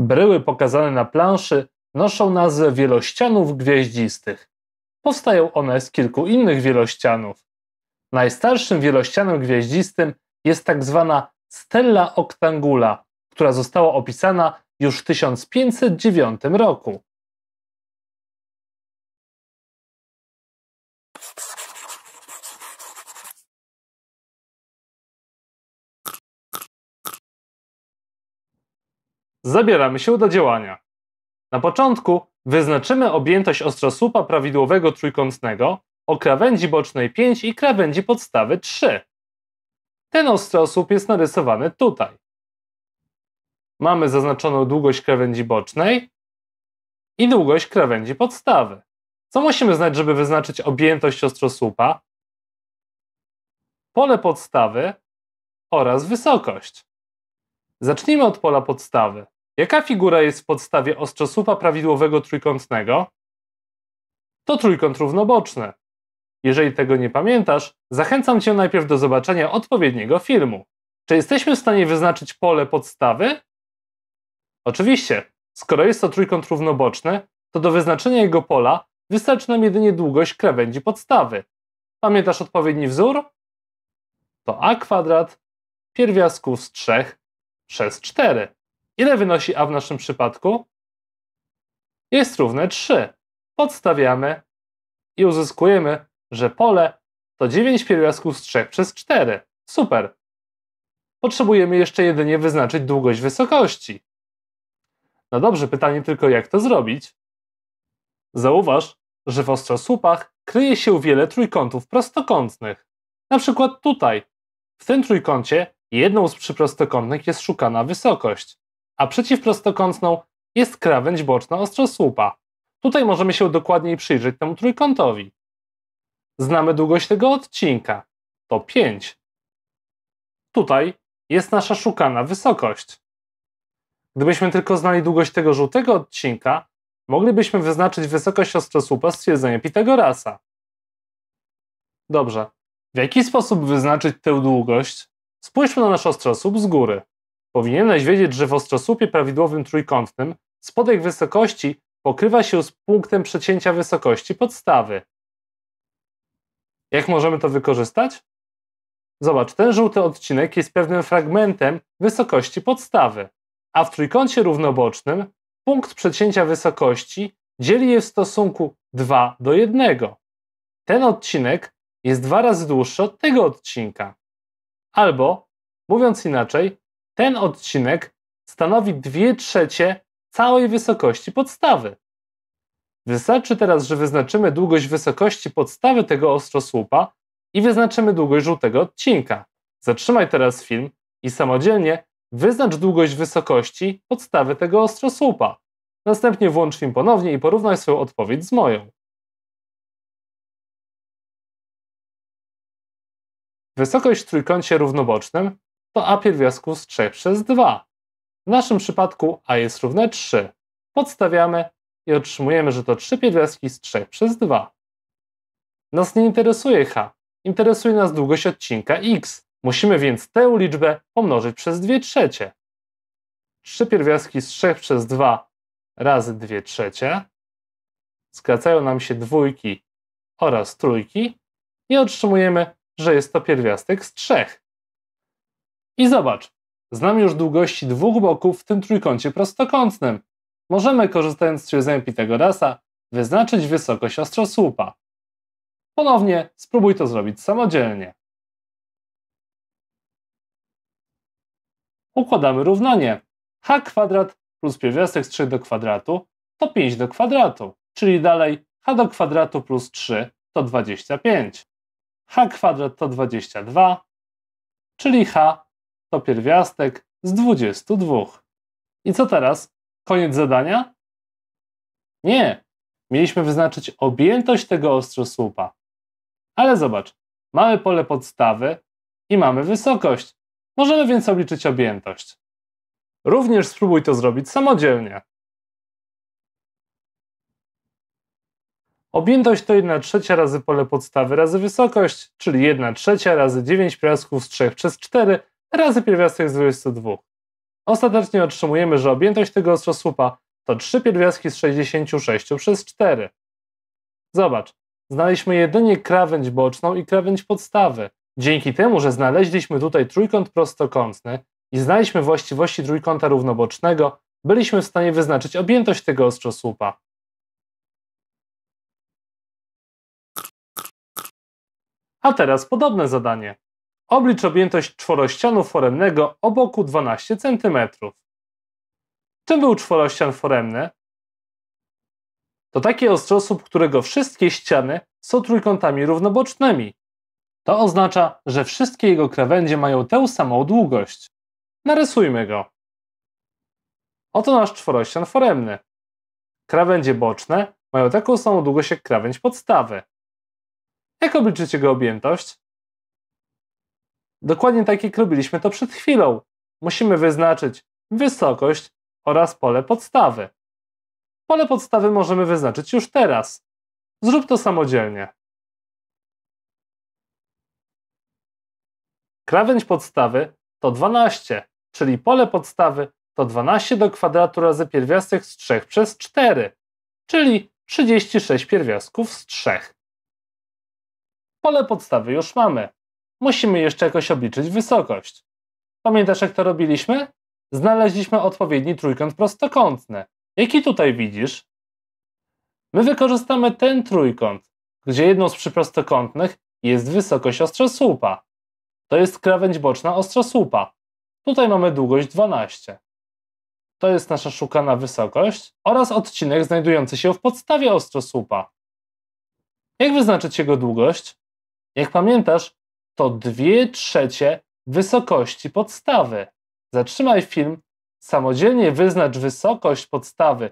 Bryły pokazane na planszy noszą nazwę wielościanów gwieździstych. Powstają one z kilku innych wielościanów. Najstarszym wielościanem gwieździstym jest tak zwana Stella Octangula, która została opisana już w 1509 roku. zabieramy się do działania. Na początku wyznaczymy objętość ostrosłupa prawidłowego trójkątnego o krawędzi bocznej 5 i krawędzi podstawy 3. Ten ostrosłup jest narysowany tutaj. Mamy zaznaczoną długość krawędzi bocznej i długość krawędzi podstawy. Co musimy znać, żeby wyznaczyć objętość ostrosłupa? Pole podstawy oraz wysokość. Zacznijmy od pola podstawy. Jaka figura jest w podstawie ostrzosłupa prawidłowego trójkątnego? To trójkąt równoboczny. Jeżeli tego nie pamiętasz, zachęcam Cię najpierw do zobaczenia odpowiedniego filmu. Czy jesteśmy w stanie wyznaczyć pole podstawy? Oczywiście, skoro jest to trójkąt równoboczny, to do wyznaczenia jego pola wystarczy nam jedynie długość krawędzi podstawy. Pamiętasz odpowiedni wzór? To a kwadrat pierwiastków z 3 przez 4. Ile wynosi a w naszym przypadku? Jest równe 3. Podstawiamy i uzyskujemy, że pole to 9 pierwiastków z 3 przez 4. Super! Potrzebujemy jeszcze jedynie wyznaczyć długość wysokości. No dobrze, pytanie tylko jak to zrobić? Zauważ, że w ostrosłupach kryje się wiele trójkątów prostokątnych. Na przykład tutaj. W tym trójkącie jedną z przyprostokątnych jest szukana wysokość a przeciwprostokątną jest krawędź boczna ostrosłupa. Tutaj możemy się dokładniej przyjrzeć temu trójkątowi. Znamy długość tego odcinka. To 5. Tutaj jest nasza szukana wysokość. Gdybyśmy tylko znali długość tego żółtego odcinka, moglibyśmy wyznaczyć wysokość ostrosłupa z twierdzenia Pitagorasa. Dobrze. W jaki sposób wyznaczyć tę długość? Spójrzmy na nasz ostrosłup z góry. Powinieneś wiedzieć, że w ostrosłupie prawidłowym trójkątnym spodek wysokości pokrywa się z punktem przecięcia wysokości podstawy. Jak możemy to wykorzystać? Zobacz, ten żółty odcinek jest pewnym fragmentem wysokości podstawy, a w trójkącie równobocznym punkt przecięcia wysokości dzieli je w stosunku 2 do 1. Ten odcinek jest dwa razy dłuższy od tego odcinka. Albo, mówiąc inaczej, ten odcinek stanowi 2 trzecie całej wysokości podstawy. Wystarczy teraz, że wyznaczymy długość wysokości podstawy tego ostrosłupa i wyznaczymy długość żółtego odcinka. Zatrzymaj teraz film i samodzielnie wyznacz długość wysokości podstawy tego ostrosłupa. Następnie włącz film ponownie i porównaj swoją odpowiedź z moją. Wysokość w trójkącie równobocznym to a pierwiastku z 3 przez 2. W naszym przypadku a jest równe 3. Podstawiamy i otrzymujemy, że to 3 pierwiastki z 3 przez 2. Nas nie interesuje h, interesuje nas długość odcinka x. Musimy więc tę liczbę pomnożyć przez 2 trzecie. 3 pierwiastki z 3 przez 2 razy 2 trzecie. Skracają nam się dwójki oraz trójki i otrzymujemy, że jest to pierwiastek z 3. I zobacz, znamy już długości dwóch boków w tym trójkącie prostokątnym. Możemy, korzystając z twierdzenia Pitagorasa, wyznaczyć wysokość ostrosłupa. Ponownie spróbuj to zrobić samodzielnie. Układamy równanie. h kwadrat plus pierwiastek z 3 do kwadratu to 5 do kwadratu, czyli dalej h do kwadratu plus 3 to 25. h kwadrat to 22, czyli h to pierwiastek z 22. I co teraz? Koniec zadania? Nie. Mieliśmy wyznaczyć objętość tego ostrosłupa. Ale zobacz, mamy pole podstawy i mamy wysokość. Możemy więc obliczyć objętość. Również spróbuj to zrobić samodzielnie. Objętość to 1 trzecia razy pole podstawy razy wysokość, czyli 1 trzecia razy 9 piasków z 3 przez 4 razy pierwiastek z 22. Ostatecznie otrzymujemy, że objętość tego ostrosłupa to 3 pierwiastki z 66 przez 4. Zobacz, znaleźliśmy jedynie krawędź boczną i krawędź podstawy. Dzięki temu, że znaleźliśmy tutaj trójkąt prostokątny i znaliśmy właściwości trójkąta równobocznego, byliśmy w stanie wyznaczyć objętość tego ostrosłupa. A teraz podobne zadanie. Oblicz objętość czworościanu foremnego o boku 12 cm. Czym był czworościan foremny? To taki ostrzosłup, którego wszystkie ściany są trójkątami równobocznymi. To oznacza, że wszystkie jego krawędzie mają tę samą długość. Narysujmy go. Oto nasz czworościan foremny. Krawędzie boczne mają taką samą długość jak krawędź podstawy. Jak obliczyć jego objętość? Dokładnie tak jak robiliśmy to przed chwilą. Musimy wyznaczyć wysokość oraz pole podstawy. Pole podstawy możemy wyznaczyć już teraz. Zrób to samodzielnie. Krawędź podstawy to 12, czyli pole podstawy to 12 do kwadratu razy pierwiastek z 3 przez 4, czyli 36 pierwiastków z 3. Pole podstawy już mamy musimy jeszcze jakoś obliczyć wysokość. Pamiętasz, jak to robiliśmy? Znaleźliśmy odpowiedni trójkąt prostokątny. Jaki tutaj widzisz? My wykorzystamy ten trójkąt, gdzie jedną z przyprostokątnych jest wysokość ostrosłupa. To jest krawędź boczna ostrosłupa. Tutaj mamy długość 12. To jest nasza szukana wysokość oraz odcinek znajdujący się w podstawie ostrosłupa. Jak wyznaczyć jego długość? Jak pamiętasz, to 2 trzecie wysokości podstawy. Zatrzymaj film, samodzielnie wyznacz wysokość podstawy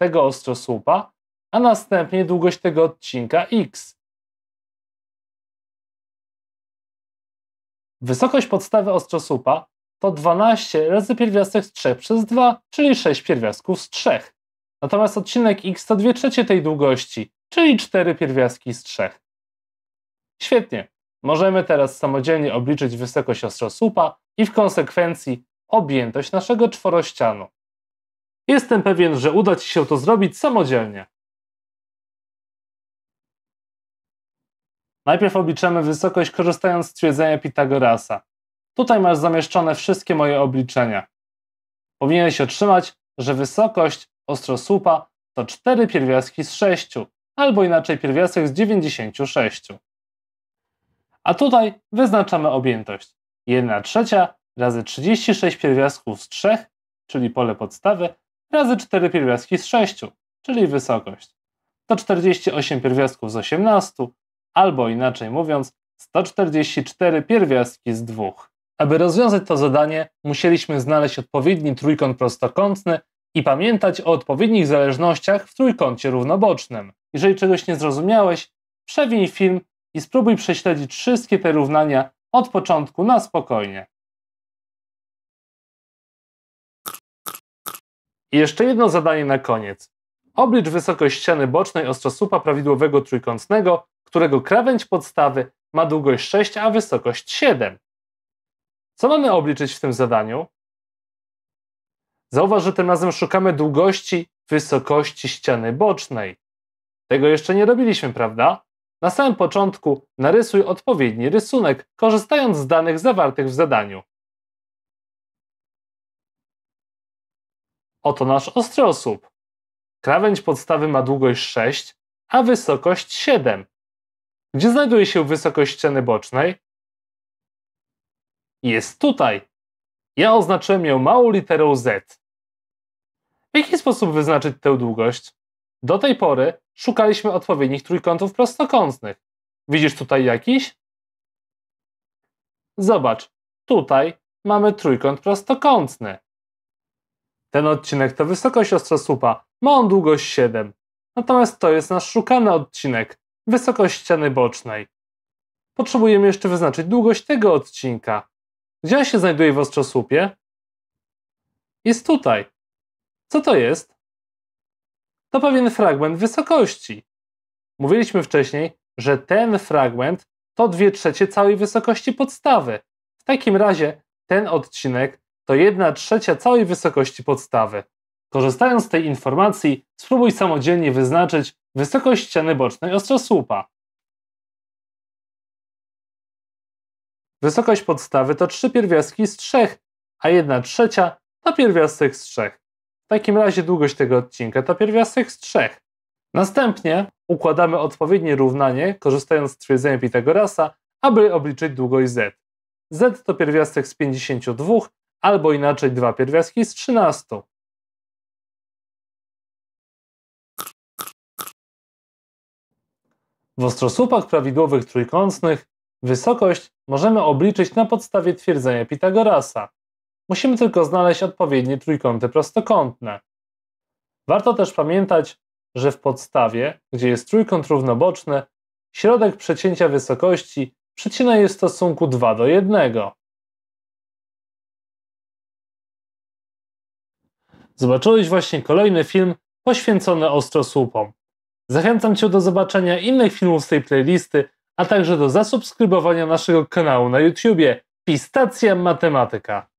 tego ostrosłupa, a następnie długość tego odcinka x. Wysokość podstawy ostrosłupa to 12 razy pierwiastek z 3 przez 2, czyli 6 pierwiastków z 3. Natomiast odcinek x to 2 trzecie tej długości, czyli 4 pierwiastki z 3. Świetnie. Możemy teraz samodzielnie obliczyć wysokość ostrosłupa i w konsekwencji objętość naszego czworościanu. Jestem pewien, że uda Ci się to zrobić samodzielnie. Najpierw obliczamy wysokość korzystając z twierdzenia Pitagorasa. Tutaj masz zamieszczone wszystkie moje obliczenia. Powinieneś otrzymać, że wysokość ostrosłupa to 4 pierwiastki z 6, albo inaczej pierwiastek z 96 a tutaj wyznaczamy objętość. 1 trzecia razy 36 pierwiastków z 3, czyli pole podstawy, razy 4 pierwiastki z 6, czyli wysokość. To 48 pierwiastków z 18, albo inaczej mówiąc, 144 pierwiastki z 2. Aby rozwiązać to zadanie, musieliśmy znaleźć odpowiedni trójkąt prostokątny i pamiętać o odpowiednich zależnościach w trójkącie równobocznym. Jeżeli czegoś nie zrozumiałeś, przewiń film i spróbuj prześledzić wszystkie te równania od początku na spokojnie. I jeszcze jedno zadanie na koniec. Oblicz wysokość ściany bocznej ostrosłupa prawidłowego trójkątnego, którego krawędź podstawy ma długość 6, a wysokość 7. Co mamy obliczyć w tym zadaniu? Zauważ, że tym razem szukamy długości wysokości ściany bocznej. Tego jeszcze nie robiliśmy, prawda? Na samym początku narysuj odpowiedni rysunek, korzystając z danych zawartych w zadaniu. Oto nasz ostrosłup. Krawędź podstawy ma długość 6, a wysokość 7. Gdzie znajduje się wysokość ściany bocznej? Jest tutaj. Ja oznaczyłem ją małą literą Z. W jaki sposób wyznaczyć tę długość? Do tej pory szukaliśmy odpowiednich trójkątów prostokątnych. Widzisz tutaj jakiś? Zobacz, tutaj mamy trójkąt prostokątny. Ten odcinek to wysokość ostrosłupa. ma on długość 7. Natomiast to jest nasz szukany odcinek, wysokość ściany bocznej. Potrzebujemy jeszcze wyznaczyć długość tego odcinka. Gdzie on się znajduje w ostrosłupie? Jest tutaj. Co to jest? to pewien fragment wysokości. Mówiliśmy wcześniej, że ten fragment to 2 trzecie całej wysokości podstawy. W takim razie ten odcinek to 1 trzecia całej wysokości podstawy. Korzystając z tej informacji, spróbuj samodzielnie wyznaczyć wysokość ściany bocznej ostrosłupa. Wysokość podstawy to 3 pierwiastki z 3, a 1 trzecia to pierwiastek z 3 takim razie długość tego odcinka to pierwiastek z 3. Następnie układamy odpowiednie równanie, korzystając z twierdzenia Pitagorasa, aby obliczyć długość z. z to pierwiastek z 52, albo inaczej dwa pierwiastki z 13. W ostrosłupach prawidłowych trójkątnych wysokość możemy obliczyć na podstawie twierdzenia Pitagorasa. Musimy tylko znaleźć odpowiednie trójkąty prostokątne. Warto też pamiętać, że w podstawie, gdzie jest trójkąt równoboczny, środek przecięcia wysokości przecina jest w stosunku 2 do 1. Zobaczyłeś właśnie kolejny film poświęcony ostrosłupom. Zachęcam Cię do zobaczenia innych filmów z tej playlisty, a także do zasubskrybowania naszego kanału na YouTubie Pistacja Matematyka.